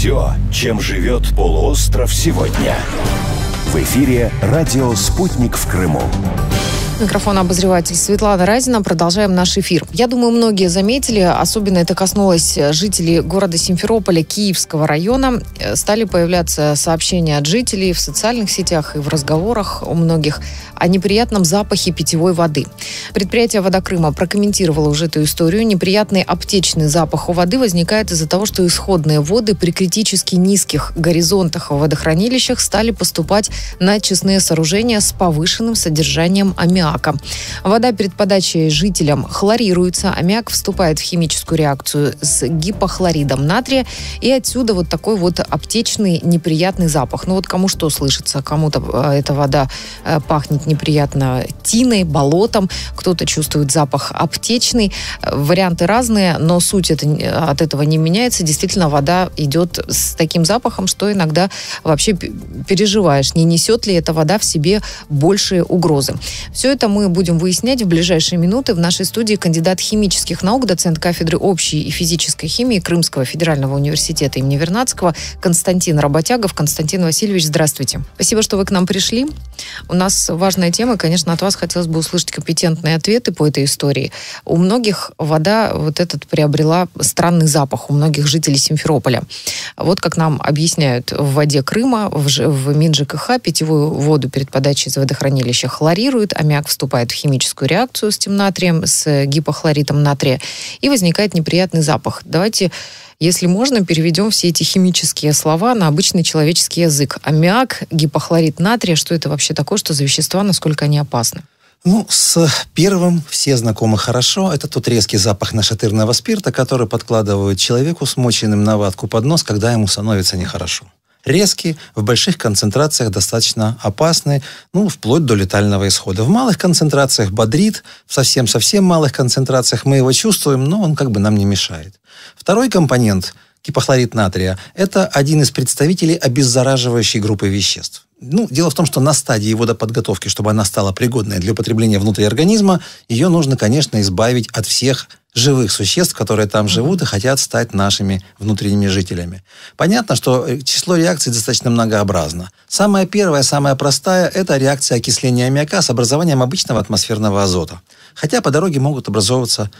все, чем живет полуостров сегодня. В эфире радио «Спутник» в Крыму. Микрофон обозреватель Светлана Разина. Продолжаем наш эфир. Я думаю, многие заметили, особенно это коснулось жителей города Симферополя Киевского района. Э, стали появляться сообщения от жителей в социальных сетях и в разговорах у многих о неприятном запахе питьевой воды. Предприятие «Водокрыма» прокомментировало уже эту историю. Неприятный аптечный запах у воды возникает из-за того, что исходные воды при критически низких горизонтах в водохранилищах стали поступать на очистные сооружения с повышенным содержанием аммиака аммиака. Вода перед подачей жителям хлорируется, аммиак вступает в химическую реакцию с гипохлоридом натрия, и отсюда вот такой вот аптечный неприятный запах. Ну вот кому что слышится, кому-то э, эта вода э, пахнет неприятно тиной, болотом, кто-то чувствует запах аптечный. Варианты разные, но суть это, э, от этого не меняется. Действительно, вода идет с таким запахом, что иногда вообще переживаешь, не несет ли эта вода в себе большие угрозы. Все это это мы будем выяснять в ближайшие минуты в нашей студии кандидат химических наук, доцент кафедры общей и физической химии Крымского федерального университета имени Вернадского Константин Работягов. Константин Васильевич, здравствуйте. Спасибо, что вы к нам пришли. У нас важная тема, конечно, от вас хотелось бы услышать компетентные ответы по этой истории. У многих вода вот этот приобрела странный запах, у многих жителей Симферополя. Вот как нам объясняют, в воде Крыма, в, в МинЖКХ питьевую воду перед подачей из водохранилища хлорируют, аммиак вступает в химическую реакцию с тем натрием, с э, гипохлоритом натрия, и возникает неприятный запах. Давайте, если можно, переведем все эти химические слова на обычный человеческий язык. Аммиак, гипохлорит натрия, что это вообще такое, что за вещества, насколько они опасны? Ну, с первым все знакомы хорошо. Это тот резкий запах нашатырного спирта, который подкладывают человеку, смоченным на ватку под нос, когда ему становится нехорошо резкие, в больших концентрациях достаточно опасны, ну, вплоть до летального исхода. В малых концентрациях бодрит, в совсем-совсем малых концентрациях мы его чувствуем, но он как бы нам не мешает. Второй компонент – кипохлорид натрия – это один из представителей обеззараживающей группы веществ. Ну, дело в том, что на стадии его водоподготовки, чтобы она стала пригодной для употребления внутри организма, ее нужно, конечно, избавить от всех живых существ, которые там живут и хотят стать нашими внутренними жителями. Понятно, что э, число реакций достаточно многообразно. Самая первая, самая простая – это реакция окисления аммиака с образованием обычного атмосферного азота. Хотя по дороге могут образовываться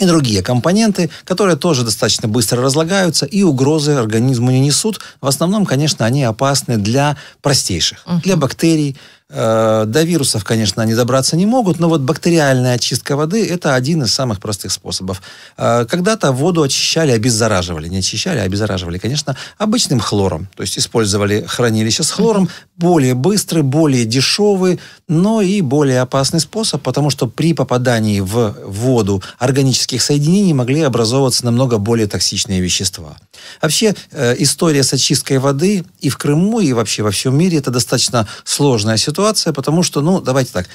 и другие компоненты, которые тоже достаточно быстро разлагаются и угрозы организму не несут. В основном, конечно, они опасны для простейших, для бактерий, Э, до вирусов, конечно, они добраться не могут, но вот бактериальная очистка воды – это один из самых простых способов. Э, когда-то воду очищали, обеззараживали. Не очищали, а обеззараживали, конечно, обычным хлором. То есть использовали хранилище с хлором. Более быстрый, более дешевый, но и более опасный способ, потому что при попадании в воду органических соединений могли образовываться намного более токсичные вещества. Вообще, э, история с очисткой воды и в Крыму, и вообще во всем мире – это достаточно сложная ситуация ситуация, потому что, ну, давайте так,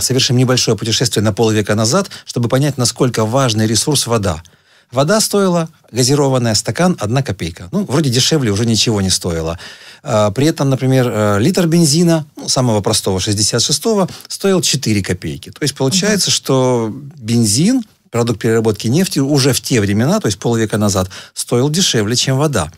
совершим небольшое путешествие на полвека назад, чтобы понять, насколько важный ресурс вода. Вода стоила, газированная стакан, одна копейка. Ну, вроде дешевле уже ничего не стоило. А, при этом, например, э, литр бензина, ну, самого простого, 66-го, стоил 4 копейки. То есть получается, угу. что бензин, продукт переработки нефти, уже в те времена, то есть полвека назад, стоил дешевле, чем вода.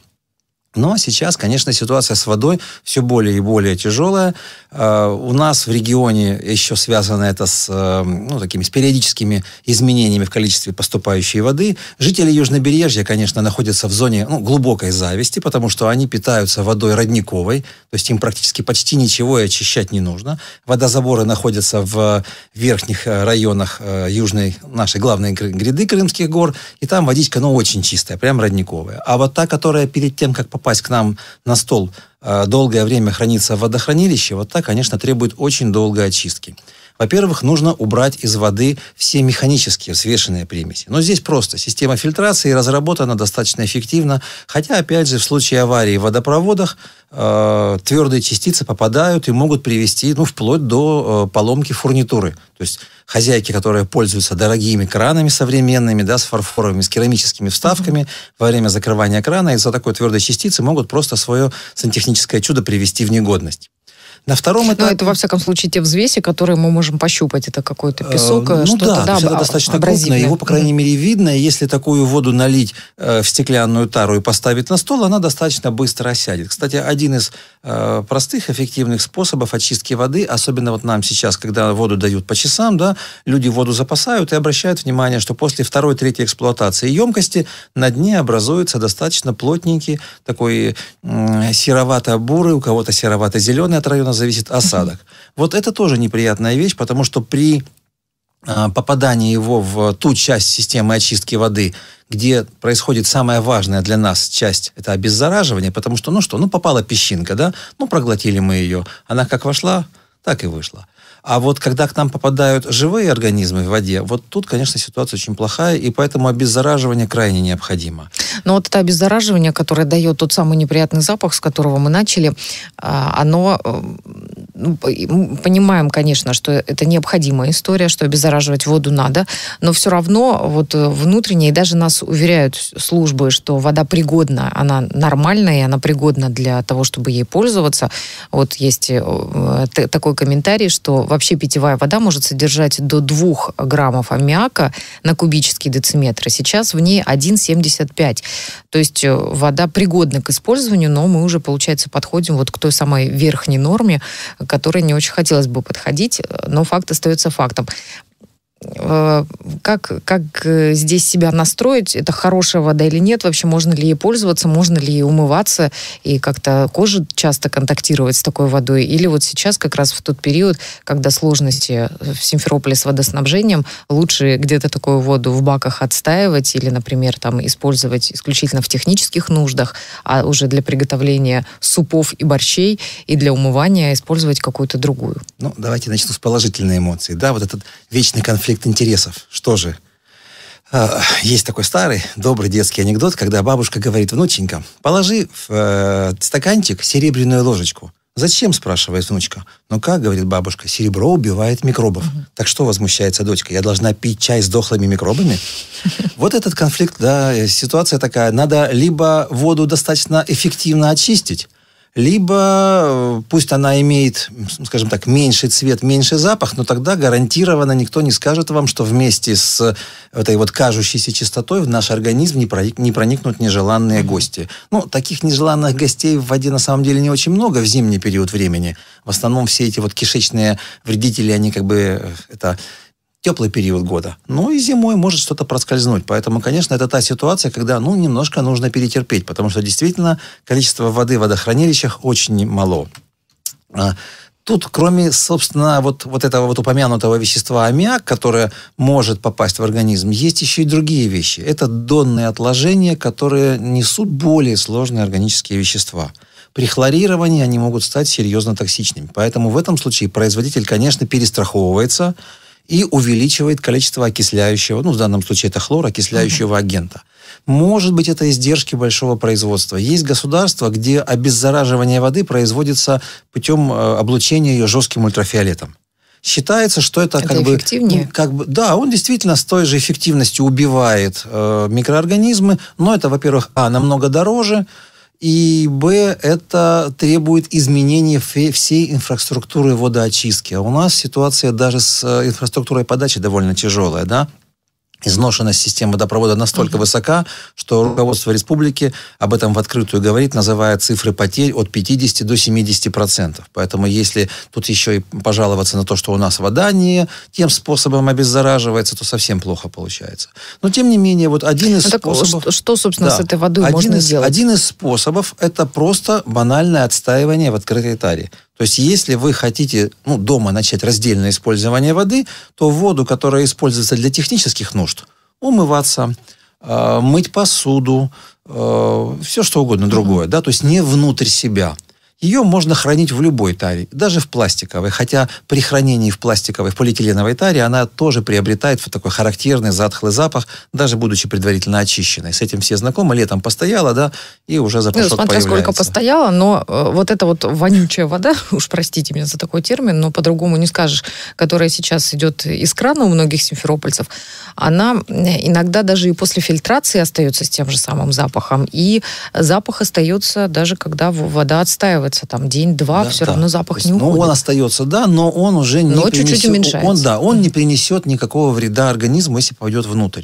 Но сейчас, конечно, ситуация с водой все более и более тяжелая. А, у нас в регионе еще связано это с, эм, ну, такими, с периодическими изменениями в количестве поступающей воды. Жители Южнобережья, конечно, находятся в зоне ну, глубокой зависти, потому что они питаются водой родниковой, то есть им практически почти ничего и очищать не нужно. Водозаборы находятся в верхних э, районах э, южной нашей главной гряды Крымских гор, и там водичка, ну, очень чистая, прям родниковая. А вот та, которая перед тем, как попасть попасть к нам на стол э, долгое время хранится в водохранилище, вот так, конечно, требует очень долгой очистки. Во-первых, нужно убрать из воды все механические взвешенные примеси. Но здесь просто. Система фильтрации разработана достаточно эффективно, хотя, опять же, в случае аварии в водопроводах э, твердые частицы попадают и могут привести ну, вплоть до э, поломки фурнитуры. То есть хозяйки, которые пользуются дорогими кранами современными, да, с фарфоровыми, с керамическими вставками, mm -hmm. во время закрывания крана из-за такой твердой частицы могут просто свое сантехническое чудо привести в негодность. На втором этапе... Ну, это, во всяком случае, те взвеси, которые мы можем пощупать. Это какой-то э, песок, э, ну, что-то, да, да, это а, достаточно абразивное. крупное. Его, по крайней мере, видно. Если такую воду налить э, в стеклянную тару и поставить на стол, она достаточно быстро осядет. Кстати, один из э, простых, эффективных способов очистки воды, особенно вот нам сейчас, когда воду дают по часам, да, люди воду запасают и обращают внимание, что после второй-третьей эксплуатации емкости на дне образуется достаточно плотненький такой э, серовато-бурый, у кого-то серовато-зеленый от района нас зависит осадок. Вот это тоже неприятная вещь, потому что при а, попадание его в ту часть системы очистки воды, где происходит самая важная для нас часть, это обеззараживание, потому что, ну что, ну попала песчинка, да, ну проглотили мы ее, она как вошла, так и вышла. А вот когда к нам попадают живые организмы в воде, вот тут, конечно, ситуация очень плохая, и поэтому обеззараживание крайне необходимо. Но ну, вот это обеззараживание, которое дает тот самый неприятный запах, с которого мы начали, а, оно э, ну, понимаем, конечно, что это необходимая история, что обеззараживать воду надо, но все равно вот э, внутренне, и даже нас уверяют службы, что вода пригодна, она нормальная, и она пригодна для того, чтобы ей пользоваться. Вот есть э, такой комментарий, что вообще питьевая вода может содержать до 2 граммов аммиака на кубический дециметр. А сейчас в ней 1,75. То есть э, вода пригодна к использованию, но мы уже, получается, подходим вот к той самой верхней норме, к которой не очень хотелось бы подходить, э, но факт остается фактом. Э, как, как э, здесь себя настроить, это хорошая вода или нет, вообще можно ли ей пользоваться, можно ли ей умываться и как-то кожа часто контактировать с такой водой, или вот сейчас как раз в тот период, когда сложности э, в Симферополе с водоснабжением, лучше где-то такую воду в баках отстаивать или, например, там использовать исключительно в технических нуждах, а уже для приготовления супов и борщей и для умывания использовать какую-то другую. Ну, давайте начну с положительной эмоции. Да, вот этот вечный конфликт конфликт интересов. Что же? А, есть такой старый, добрый детский анекдот, когда бабушка говорит, внученька, положи в э, стаканчик серебряную ложечку. Зачем, спрашивает внучка. Ну как, говорит бабушка, серебро убивает микробов. Угу. Так что возмущается дочка? Я должна пить чай с дохлыми микробами? Вот этот конфликт, да, ситуация такая. Надо либо воду достаточно эффективно очистить, либо э, пусть она имеет, скажем так, меньший цвет, меньший запах, но тогда гарантированно никто не скажет вам, что вместе с э, этой вот кажущейся чистотой в наш организм не, проник, не проникнут нежеланные mm-hmm. гости. Ну, таких нежеланных гостей в воде на самом деле не очень много в зимний период времени. В основном все эти вот кишечные вредители, они как бы э, это теплый период года. Но ну и зимой может что-то проскользнуть. Поэтому, конечно, это та ситуация, когда ну, немножко нужно перетерпеть, потому что действительно количество воды в водохранилищах очень мало. А, тут, кроме, собственно, вот, вот этого вот упомянутого вещества аммиак, которое может попасть в организм, есть еще и другие вещи. Это донные отложения, которые несут более сложные органические вещества при хлорировании они могут стать серьезно токсичными. Поэтому в этом случае производитель, конечно, перестраховывается, и увеличивает количество окисляющего, ну, в данном случае это хлор, окисляющего агента. Может быть, это издержки большого производства. Есть государства, где обеззараживание воды производится путем э, облучения ее жестким ультрафиолетом. Считается, что это, это как бы, ну, как бы, да, он действительно с той же эффективностью убивает э, микроорганизмы, но это, во-первых, а намного дороже, и б, это требует изменения всей инфраструктуры водоочистки. А у нас ситуация даже с э, инфраструктурой подачи довольно тяжелая, да? изношенность системы водопровода настолько uh-huh. высока, что руководство республики об этом в открытую говорит, называя цифры потерь от 50 до 70 процентов. Поэтому если тут еще и пожаловаться на то, что у нас вода не тем способом обеззараживается, то совсем плохо получается. Но тем не менее, вот один из ну, так способов... Что, что собственно, да, с этой водой один можно из, сделать? Один из способов – это просто банальное отстаивание в открытой таре. То есть если вы хотите ну, дома начать раздельное использование воды, то воду, которая используется для технических нужд, умываться, э, мыть посуду, э, все что угодно другое, да, то есть не внутрь себя – ее можно хранить в любой таре, даже в пластиковой, хотя при хранении в пластиковой, в полиэтиленовой таре она тоже приобретает такой характерный затхлый запах, даже будучи предварительно очищенной. С этим все знакомы, летом постояла, да, и уже запашок ну, смотря появляется. сколько постояла, но э, вот эта вот вонючая вода, уж простите меня за такой термин, но по-другому не скажешь, которая сейчас идет из крана у многих симферопольцев, она э, иногда даже и после фильтрации остается с тем же самым запахом, и запах остается даже когда вода отстаивает продержится там день-два, да, все да. равно запах есть, не уходит. Ну, он остается, да, но он уже не но принесет, чуть-чуть уменьшается. Он, да, он не принесет никакого вреда организму, если пойдет внутрь.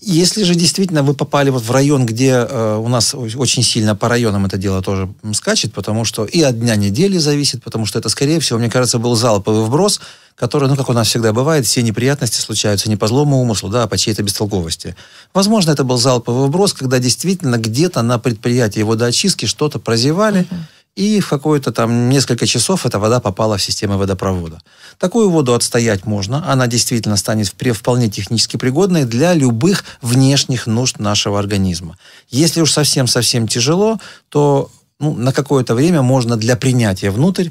Если же действительно вы попали вот в район, где э, у нас очень сильно по районам это дело тоже скачет, потому что и от дня недели зависит, потому что это, скорее всего, мне кажется, был залповый вброс, который, ну, как у нас всегда бывает, все неприятности случаются не по злому умыслу, да, а по чьей-то бестолковости. Возможно, это был залповый вброс, когда действительно где-то на предприятии его до очистки что-то прозевали, uh-huh и в какое-то там несколько часов эта вода попала в систему водопровода. Такую воду отстоять можно, она действительно станет вполне технически пригодной для любых внешних нужд нашего организма. Если уж совсем-совсем тяжело, то ну, на какое-то время можно для принятия внутрь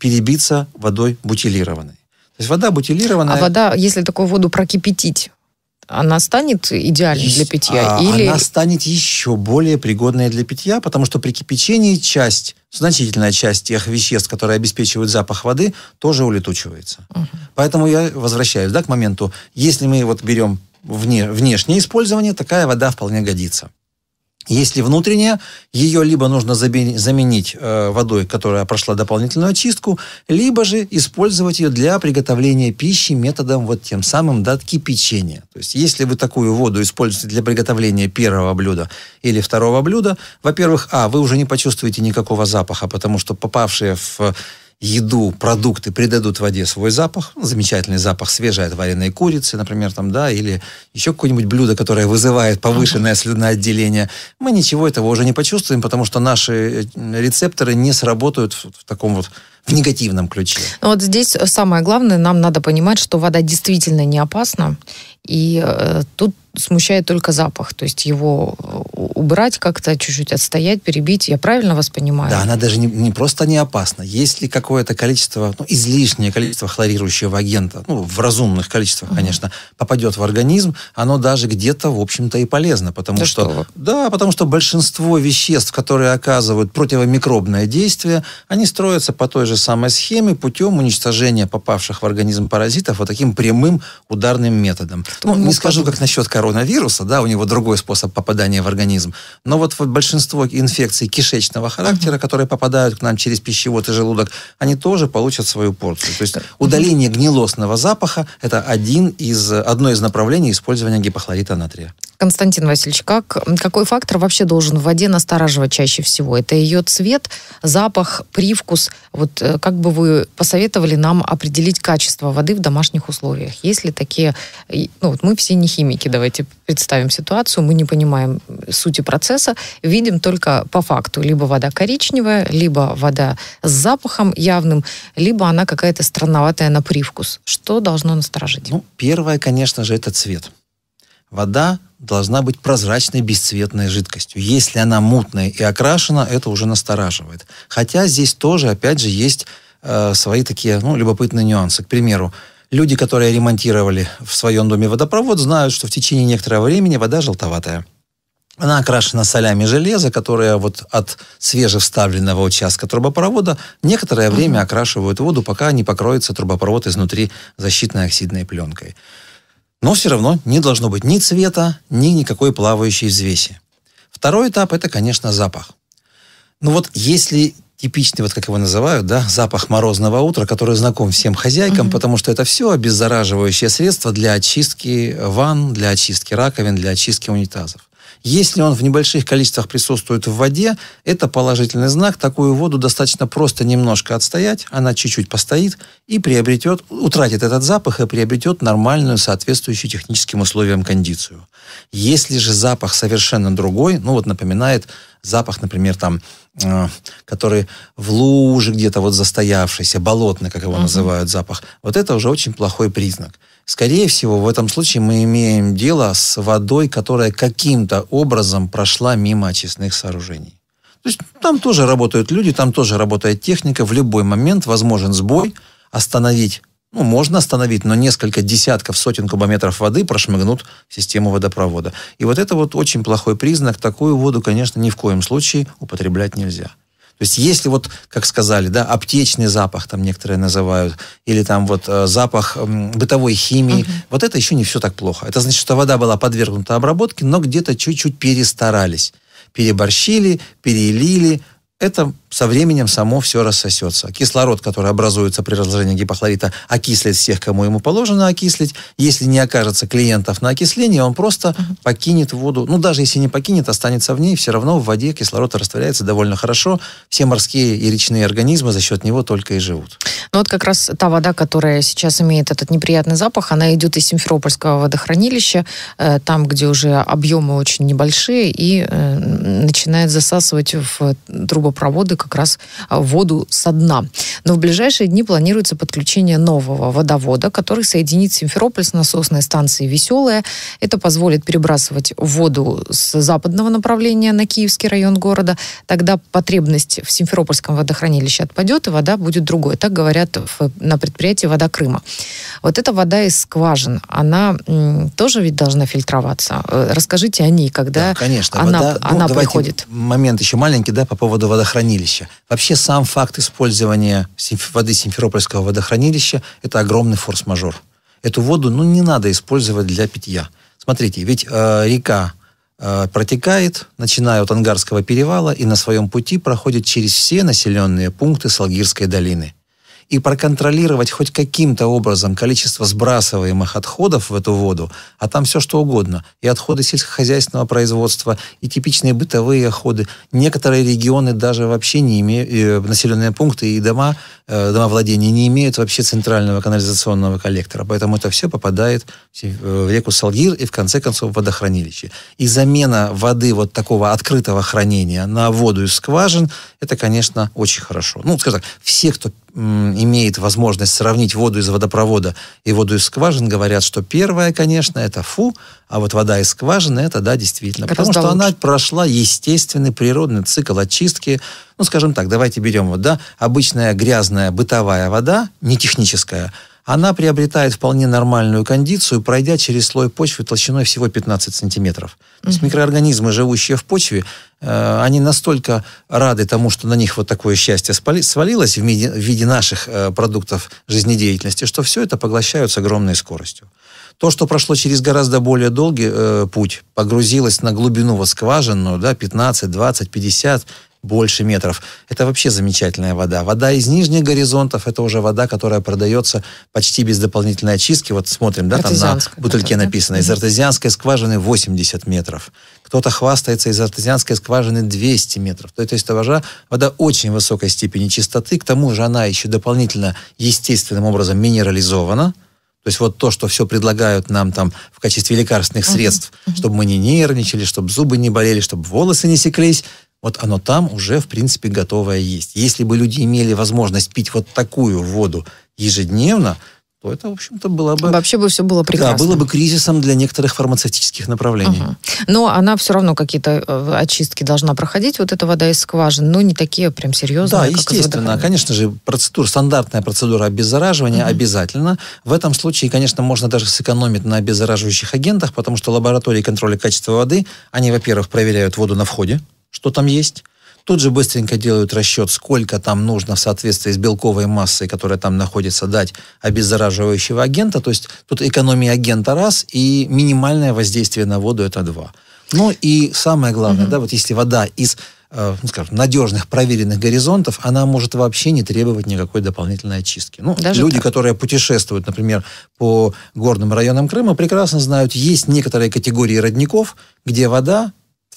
перебиться водой бутилированной. То есть вода бутилированная... А вода, если такую воду прокипятить, она станет идеальной для питья? А, или... Она станет еще более пригодной для питья, потому что при кипячении часть значительная часть тех веществ, которые обеспечивают запах воды, тоже улетучивается. Угу. Поэтому я возвращаюсь да, к моменту, если мы вот берем вне, внешнее использование, такая вода вполне годится. Если внутренняя, ее либо нужно заменить э, водой, которая прошла дополнительную очистку, либо же использовать ее для приготовления пищи методом вот тем самым да, кипячения. То есть если вы такую воду используете для приготовления первого блюда или второго блюда, во-первых, а, вы уже не почувствуете никакого запаха, потому что попавшие в еду, продукты придадут воде свой запах, ну, замечательный запах свежей отваренной курицы, например, там, да, или еще какое-нибудь блюдо, которое вызывает повышенное слюноотделение, мы ничего этого уже не почувствуем, потому что наши э, рецепторы не сработают в, в таком вот в негативном ключе. Но ну, вот здесь самое главное, нам надо понимать, что вода действительно не опасна, и э, тут смущает только запах, то есть его э, убрать как-то, чуть-чуть отстоять, перебить. Я правильно вас понимаю? Да, она даже не, не просто не опасна. Если какое-то количество, ну, излишнее количество хлорирующего агента, ну, в разумных количествах, угу. конечно, попадет в организм, оно даже где-то, в общем-то, и полезно. Потому да что, что да, потому что большинство веществ, которые оказывают противомикробное действие, они строятся по той же самой схеме путем уничтожения попавших в организм паразитов вот таким прямым ударным методом. Ну, ну не ну, скажу, как насчет коронавируса, да, у него другой способ попадания в организм. Но вот большинство инфекций кишечного характера, угу. которые попадают к нам через пищевод и желудок, они тоже получат свою порцию. То есть удаление гнилостного запаха – это один из, одно из направлений использования гипохлорита натрия. Константин Васильевич, как, какой фактор вообще должен в воде настораживать чаще всего? Это ее цвет, запах, привкус. Вот э, как бы вы посоветовали нам определить качество воды в домашних условиях? Есть ли такие... Ну, вот мы все не химики, давайте представим ситуацию. Мы не понимаем сути процесса, видим только по факту. Либо вода коричневая, либо вода с запахом явным, либо она какая-то странноватая на привкус. Что должно насторожить? Ну, первое, конечно же, это цвет вода должна быть прозрачной, бесцветной жидкостью. Если она мутная и окрашена, это уже настораживает. Хотя здесь тоже, опять же, есть э, свои такие ну, любопытные нюансы. К примеру, люди, которые ремонтировали в своем доме водопровод, знают, что в течение некоторого времени вода желтоватая. Она окрашена солями железа, которые вот от свежевставленного участка трубопровода некоторое время окрашивают воду, пока не покроется трубопровод изнутри защитной оксидной пленкой. Но все равно не должно быть ни цвета, ни никакой плавающей взвеси. Второй этап – это, конечно, запах. Ну вот если типичный, вот как его называют, да, запах морозного утра, который знаком всем хозяйкам, mm-hmm. потому что это все обеззараживающее средство для очистки ванн, для очистки раковин, для очистки унитазов. Если он в небольших количествах присутствует в воде, это положительный знак. Такую воду достаточно просто немножко отстоять, она чуть-чуть постоит и приобретет, утратит этот запах и приобретет нормальную, соответствующую техническим условиям кондицию. Если же запах совершенно другой, ну вот напоминает запах, например, там, э, который в луже где-то вот застоявшийся, болотный, как его угу. называют, запах, вот это уже очень плохой признак. Скорее всего, в этом случае мы имеем дело с водой, которая каким-то образом прошла мимо очистных сооружений. То есть ну, там тоже работают люди, там тоже работает техника. В любой момент возможен сбой, остановить ну, можно остановить, но несколько десятков, сотен кубометров воды прошмыгнут в систему водопровода. И вот это вот очень плохой признак. Такую воду, конечно, ни в коем случае употреблять нельзя. То есть если вот, как сказали, да, аптечный запах там некоторые называют, или там вот э, запах бытовой химии, угу. вот это еще не все так плохо. Это значит, что вода была подвергнута обработке, но где-то чуть-чуть перестарались переборщили, перелили. Это со временем само все рассосется. Кислород, который образуется при разложении гипохлорита, окислит всех, кому ему положено окислить. Если не окажется клиентов на окисление, он просто покинет воду. Ну, даже если не покинет, останется в ней, все равно в воде кислород растворяется довольно хорошо. Все морские и речные организмы за счет него только и живут. Ну, вот как раз та вода, которая сейчас имеет этот неприятный запах, она идет из Симферопольского водохранилища, э, там, где уже объемы очень небольшие, и э, начинает засасывать в трубопроводы, как раз а, воду со дна. Но в ближайшие дни планируется подключение нового водовода, который соединит Симферополь с насосной станцией «Веселая». Это позволит перебрасывать воду с западного направления на Киевский район города. Тогда потребность в Симферопольском водохранилище отпадет, и вода будет другой. Так говорят в, на предприятии «Вода Крыма». Вот эта вода из скважин, она м, тоже ведь должна фильтроваться. Э, расскажите о ней, когда да, конечно. она, вода, ну, она ну, приходит. Момент еще маленький, да, по поводу водохранилища водохранилища. Вообще сам факт использования воды Симферопольского водохранилища – это огромный форс-мажор. Эту воду ну, не надо использовать для питья. Смотрите, ведь э, река э, протекает, начиная от Ангарского перевала, и на своем пути проходит через все населенные пункты Салгирской долины – и проконтролировать хоть каким-то образом количество сбрасываемых отходов в эту воду, а там все что угодно, и отходы сельскохозяйственного производства, и типичные бытовые отходы. Некоторые регионы даже вообще не имеют, э, населенные пункты и дома, э, дома владения не имеют вообще центрального канализационного коллектора, поэтому это все попадает э, в реку Салгир и в конце концов в водохранилище. И замена воды вот такого открытого хранения на воду из скважин, это, конечно, очень хорошо. Ну, скажем так, все, кто имеет возможность сравнить воду из водопровода и воду из скважин, говорят, что первое, конечно, это фу, а вот вода из скважины, это да, действительно. Гораздо потому что лучше. она прошла естественный природный цикл очистки. Ну, скажем так, давайте берем вот, да, обычная грязная бытовая вода, не техническая – она приобретает вполне нормальную кондицию, пройдя через слой почвы толщиной всего 15 сантиметров. То есть микроорганизмы, живущие в почве, э, они настолько рады тому, что на них вот такое счастье свалилось в виде, наших э, продуктов жизнедеятельности, что все это поглощают с огромной скоростью. То, что прошло через гораздо более долгий э, путь, погрузилось на глубину скважину да, 15, 20, 50, больше метров. Это вообще замечательная вода. Вода из нижних горизонтов, это уже вода, которая продается почти без дополнительной очистки. Вот смотрим, да, там на бутыльке да? написано, из артезианской скважины 80 метров. Кто-то хвастается, из артезианской скважины 200 метров. То есть это вода, вода очень высокой степени чистоты, к тому же она еще дополнительно естественным образом минерализована. То есть вот то, что все предлагают нам там в качестве лекарственных средств, uh-huh. чтобы мы не нервничали, чтобы зубы не болели, чтобы волосы не секлись, вот оно там уже, в принципе, готовое есть. Если бы люди имели возможность пить вот такую воду ежедневно, то это, в общем-то, было бы... Вообще бы все было прекрасно. Да, было бы кризисом для некоторых фармацевтических направлений. Угу. Но она все равно какие-то э, очистки должна проходить, вот эта вода из скважин, но не такие прям серьезные, Да, естественно, конечно же, процедура, стандартная процедура обеззараживания угу. обязательно. В этом случае, конечно, можно даже сэкономить на обеззараживающих агентах, потому что лаборатории контроля качества воды, они, во-первых, проверяют воду на входе, что там есть, Тут же быстренько делают расчет, сколько там нужно в соответствии с белковой массой, которая там находится, дать обеззараживающего агента. То есть тут экономия агента раз и минимальное воздействие на воду это два. Ну и самое главное, угу. да, вот если вода из э, ну, скажем, надежных, проверенных горизонтов, она может вообще не требовать никакой дополнительной очистки. Ну, Даже люди, так? которые путешествуют, например, по горным районам Крыма, прекрасно знают, есть некоторые категории родников, где вода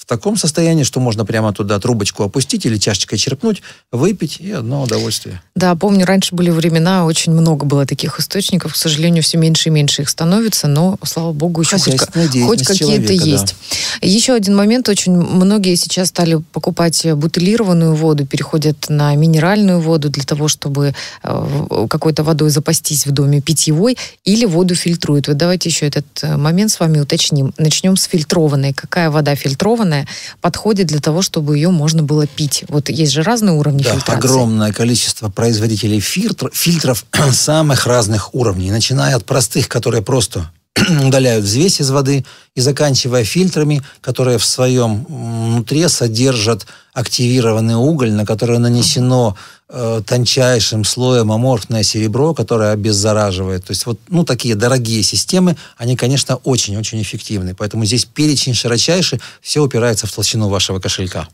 таком состоянии, что можно прямо туда трубочку опустить или чашечкой черпнуть, выпить и одно удовольствие. Да, помню, раньше были времена, очень много было таких источников, к сожалению, все меньше и меньше их становится, но, слава богу, еще хоть, хоть какие-то есть. Да. Еще один момент. Очень многие сейчас стали покупать бутылированную воду, переходят на минеральную воду для того, чтобы э, какой-то водой запастись в доме питьевой, или воду фильтруют. Вот давайте еще этот э, момент с вами уточним. Начнем с фильтрованной. Какая вода фильтрованная подходит для того, чтобы ее можно было пить? Вот есть же разные уровни да, фильтрации. огромное количество производителей фильтр, фильтров самых разных уровней, начиная от простых, которые просто удаляют взвесь из воды и заканчивая фильтрами, которые в своем внутри содержат активированный уголь, на который нанесено э, тончайшим слоем аморфное серебро, которое обеззараживает. То есть вот ну, такие дорогие системы, они, конечно, очень-очень эффективны. Поэтому здесь перечень широчайший, все упирается в толщину вашего кошелька.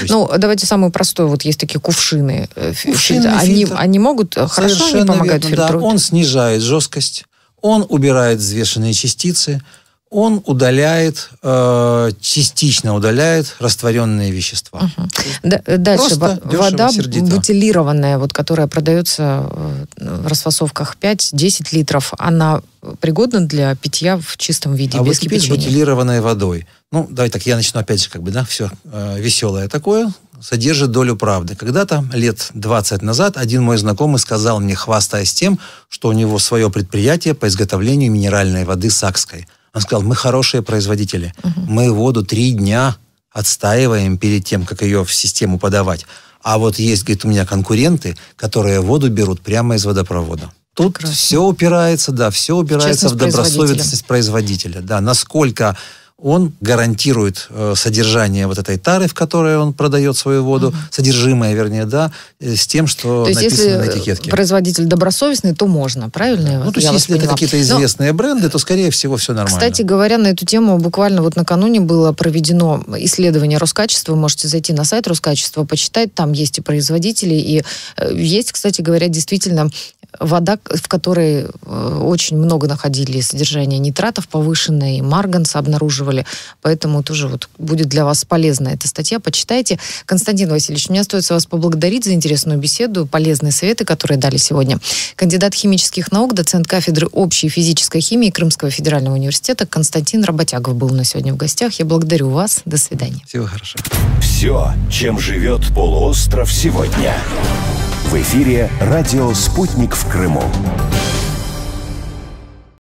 Есть... Ну, давайте самую простую. Вот есть такие кувшины. Э, кувшины фильтр. Они, они могут э, хорошо Совершенно они помогают верно, фильтруют? Да, он снижает жесткость он убирает взвешенные частицы, он удаляет, э, частично удаляет растворенные вещества. Угу. дальше Просто вода сердито. бутилированная, вот, которая продается э, в расфасовках 5-10 литров, она пригодна для питья в чистом виде, а без кипячения? с бутилированной водой. Ну, давай так, я начну опять же, как бы, да, все э, веселое такое, содержит долю правды. Когда-то, лет 20 назад, один мой знакомый сказал мне, хвастаясь тем, что у него свое предприятие по изготовлению минеральной воды Сакской. Он сказал, мы хорошие производители, угу. мы воду три дня отстаиваем перед тем, как ее в систему подавать. А вот есть, говорит, у меня конкуренты, которые воду берут прямо из водопровода. Тут Прекрасно. все упирается, да, все упирается Честность в добросовестность производителя. производителя. Да, насколько он гарантирует э, содержание вот этой тары, в которой он продает свою воду, угу. содержимое, вернее, да, э, с тем, что то есть, написано если на э, этикетке. производитель добросовестный, то можно, правильно? Ну, то есть, если поняла. какие-то известные Но, бренды, то, скорее всего, все нормально. Кстати говоря, на эту тему буквально вот накануне было проведено исследование Роскачества. Вы можете зайти на сайт Роскачества, почитать, там есть и производители, и есть, кстати говоря, действительно вода, в которой э, очень много находили содержания нитратов повышенное, и марганца обнаруживали. Поэтому тоже вот будет для вас полезна эта статья. Почитайте. Константин Васильевич, мне остается вас поблагодарить за интересную беседу, полезные советы, которые дали сегодня. Кандидат химических наук, доцент кафедры общей физической химии Крымского федерального университета Константин Работягов был на сегодня в гостях. Я благодарю вас. До свидания. Всего хорошего. Все, чем живет полуостров сегодня. В эфире радио «Спутник» в Крыму.